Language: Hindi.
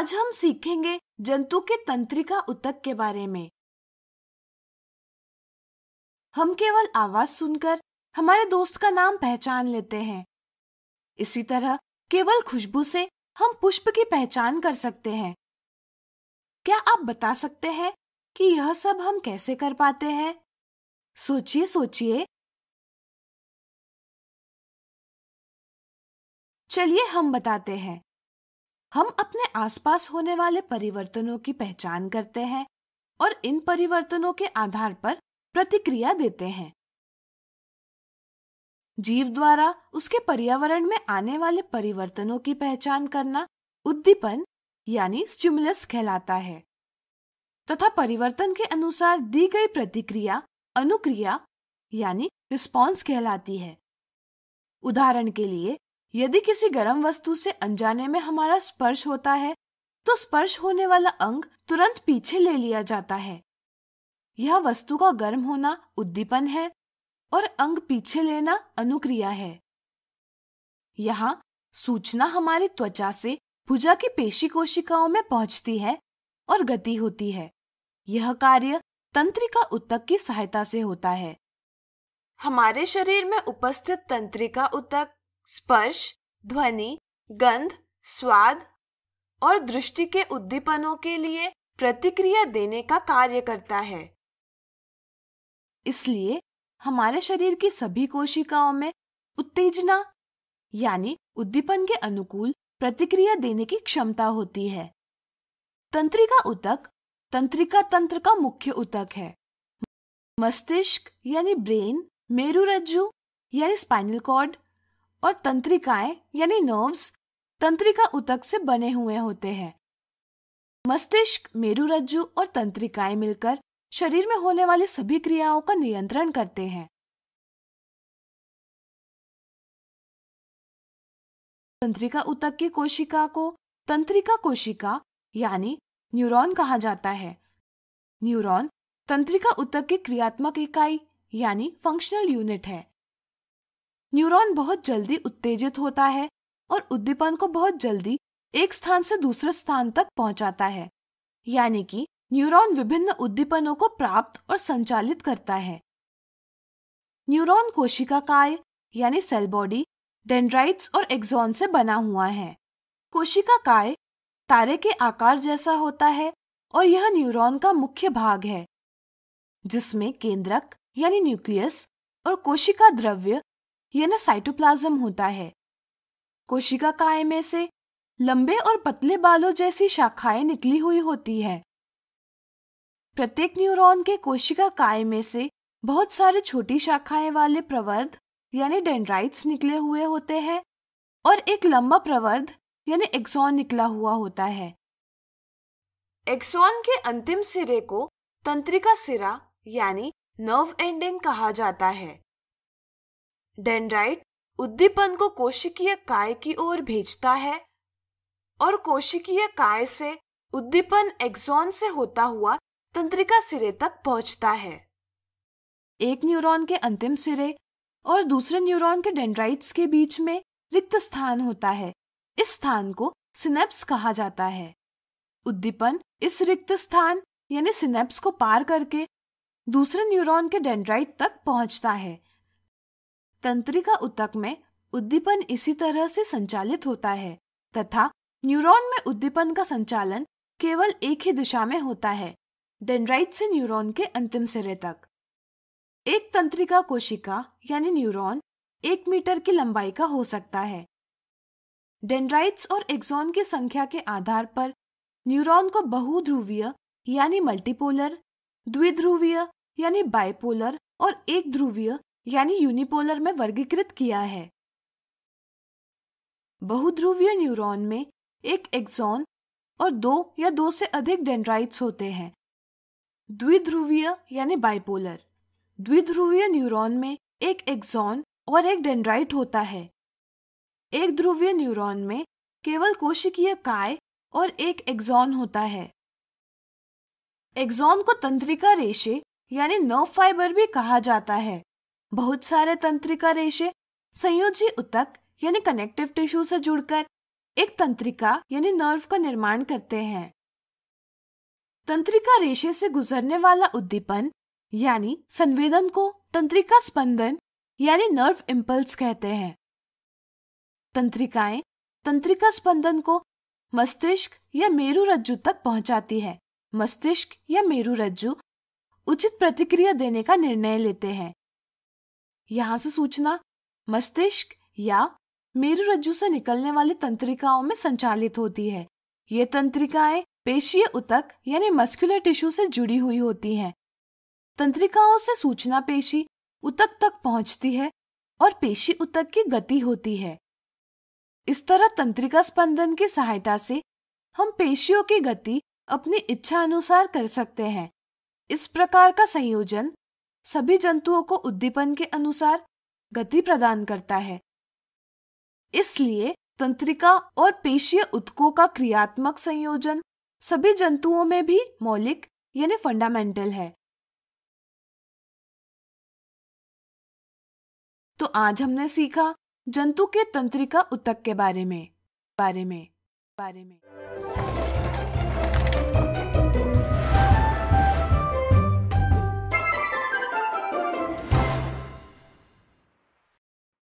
आज हम सीखेंगे जंतु के तंत्रिका उतक के बारे में हम केवल आवाज सुनकर हमारे दोस्त का नाम पहचान लेते हैं इसी तरह केवल खुशबू से हम पुष्प की पहचान कर सकते हैं क्या आप बता सकते हैं कि यह सब हम कैसे कर पाते हैं सोचिए सोचिए चलिए हम बताते हैं हम अपने आसपास होने वाले परिवर्तनों की पहचान करते हैं और इन परिवर्तनों के आधार पर प्रतिक्रिया देते हैं जीव द्वारा उसके पर्यावरण में आने वाले परिवर्तनों की पहचान करना उद्दीपन यानी स्टिमुलस कहलाता है तथा परिवर्तन के अनुसार दी गई प्रतिक्रिया अनुक्रिया यानी रिस्पॉन्स कहलाती है उदाहरण के लिए यदि किसी गर्म वस्तु से अनजाने में हमारा स्पर्श होता है तो स्पर्श होने वाला अंग तुरंत पीछे ले लिया जाता है यह वस्तु का गर्म होना उद्दीपन है और अंग पीछे लेना अनुक्रिया है यहाँ सूचना हमारी त्वचा से भुजा की पेशी कोशिकाओं में पहुंचती है और गति होती है यह कार्य तंत्रिका उत्तक की सहायता से होता है हमारे शरीर में उपस्थित तंत्रिका उत्तक स्पर्श ध्वनि गंध स्वाद और दृष्टि के उद्दीपनों के लिए प्रतिक्रिया देने का कार्य करता है इसलिए हमारे शरीर की सभी कोशिकाओं में उत्तेजना यानी उद्दीपन के अनुकूल प्रतिक्रिया देने की क्षमता होती है तंत्रिका उतक तंत्रिका तंत्र का मुख्य उतक है मस्तिष्क यानी ब्रेन मेरुरज्जु यानी स्पाइनल कॉर्ड और तंत्रिकाएं यानी नर्व्स तंत्रिका उतक से बने हुए होते हैं मस्तिष्क मेरु रज्जु और तंत्रिकाएं मिलकर शरीर में होने वाली सभी क्रियाओं का नियंत्रण करते हैं तंत्रिका उतक की कोशिका को तंत्रिका कोशिका यानी न्यूरॉन कहा जाता है न्यूरॉन तंत्रिका उतक की क्रियात्मक इकाई यानी फंक्शनल यूनिट है न्यूरॉन बहुत जल्दी उत्तेजित होता है और उद्दीपन को बहुत जल्दी एक स्थान से दूसरे स्थान तक पहुंचाता है यानी कि न्यूरॉन विभिन्न उद्दीपनों को प्राप्त और संचालित करता है न्यूरॉन कोशिका काय यानी सेल बॉडी डेंड्राइट्स और एक्सॉन से बना हुआ है कोशिका काय तारे के आकार जैसा होता है और यह न्यूरॉन का मुख्य भाग है जिसमें केंद्रक यानी न्यूक्लियस और कोशिका द्रव्य ये ना साइटोप्लाज्म होता है कोशिका काय में से लंबे और पतले बालों जैसी शाखाएं निकली हुई होती है प्रत्येक न्यूरॉन के कोशिका काय में से बहुत सारे छोटी शाखाएं वाले प्रवर्ध यानी डेंड्राइट्स निकले हुए होते हैं और एक लंबा प्रवर्ध यानी एक्सॉन निकला हुआ होता है एक्सॉन के अंतिम सिरे को तंत्रिका सिरा यानी नर्व एंडिंग कहा जाता है डेंड्राइट उद्दीपन को कोशिकीय काय की ओर भेजता है और कोशिकीय काय से उद्दीपन एक्सॉन से होता हुआ तंत्रिका सिरे तक पहुंचता है एक न्यूरॉन के अंतिम सिरे और दूसरे न्यूरॉन के डेंड्राइट्स के बीच में रिक्त स्थान होता है इस स्थान को सिनेप्स कहा जाता है उद्दीपन इस रिक्त स्थान यानी सिनेप्स को पार करके दूसरे न्यूरॉन के डेंड्राइट तक पहुंचता है तंत्रिका उतक में उद्दीपन इसी तरह से संचालित होता है तथा न्यूरॉन में उद्दीपन का संचालन केवल एक ही दिशा में होता है डेंड्राइट से न्यूरॉन के अंतिम सिरे तक एक तंत्रिका कोशिका यानी न्यूरॉन एक मीटर की लंबाई का हो सकता है डेंड्राइट्स और एक्सोन की संख्या के आधार पर न्यूरॉन को बहुध्रुवीय यानी मल्टीपोलर द्विध्रुवीय यानी बाइपोलर और एक ध्रुवीय यानी यूनिपोलर में वर्गीकृत किया है बहुध्रुवीय न्यूरॉन में एक एक्सॉन और दो या दो से अधिक डेंड्राइट्स होते हैं द्विध्रुवीय यानी बाइपोलर द्विध्रुवीय न्यूरॉन में एक एक्सॉन और एक डेंड्राइट होता है एक ध्रुवीय न्यूरॉन में केवल कोशिकीय काय और एक एक्सॉन होता है एक्सॉन को तंत्रिका रेशे यानी नर्व फाइबर भी कहा जाता है बहुत सारे तंत्रिका रेशे संयोजी उतक यानी कनेक्टिव टिश्यू से जुड़कर एक तंत्रिका यानी नर्व का निर्माण करते हैं तंत्रिका रेशे से गुजरने वाला उद्दीपन यानी संवेदन को तंत्रिका स्पंदन यानी नर्व इम्पल्स कहते हैं तंत्रिकाएं तंत्रिका स्पंदन को मस्तिष्क या मेरु रज्जु तक पहुंचाती है मस्तिष्क या मेरु रज्जु उचित प्रतिक्रिया देने का निर्णय लेते हैं यहाँ से सूचना मस्तिष्क या मेरु रज्जु से निकलने वाली तंत्रिकाओं में संचालित होती है ये तंत्रिकाएं पेशीय उतक यानी मस्कुलर टिश्यू से जुड़ी हुई होती हैं। तंत्रिकाओं से सूचना पेशी उतक तक पहुंचती है और पेशी उतक की गति होती है इस तरह तंत्रिका स्पंदन की सहायता से हम पेशियों की गति अपनी इच्छा अनुसार कर सकते हैं इस प्रकार का संयोजन सभी जंतुओं को उद्दीपन के अनुसार गति प्रदान करता है इसलिए तंत्रिका और पेशीय उत्कों का क्रियात्मक संयोजन सभी जंतुओं में भी मौलिक यानी फंडामेंटल है तो आज हमने सीखा जंतु के तंत्रिका उत्तक के बारे में बारे में बारे में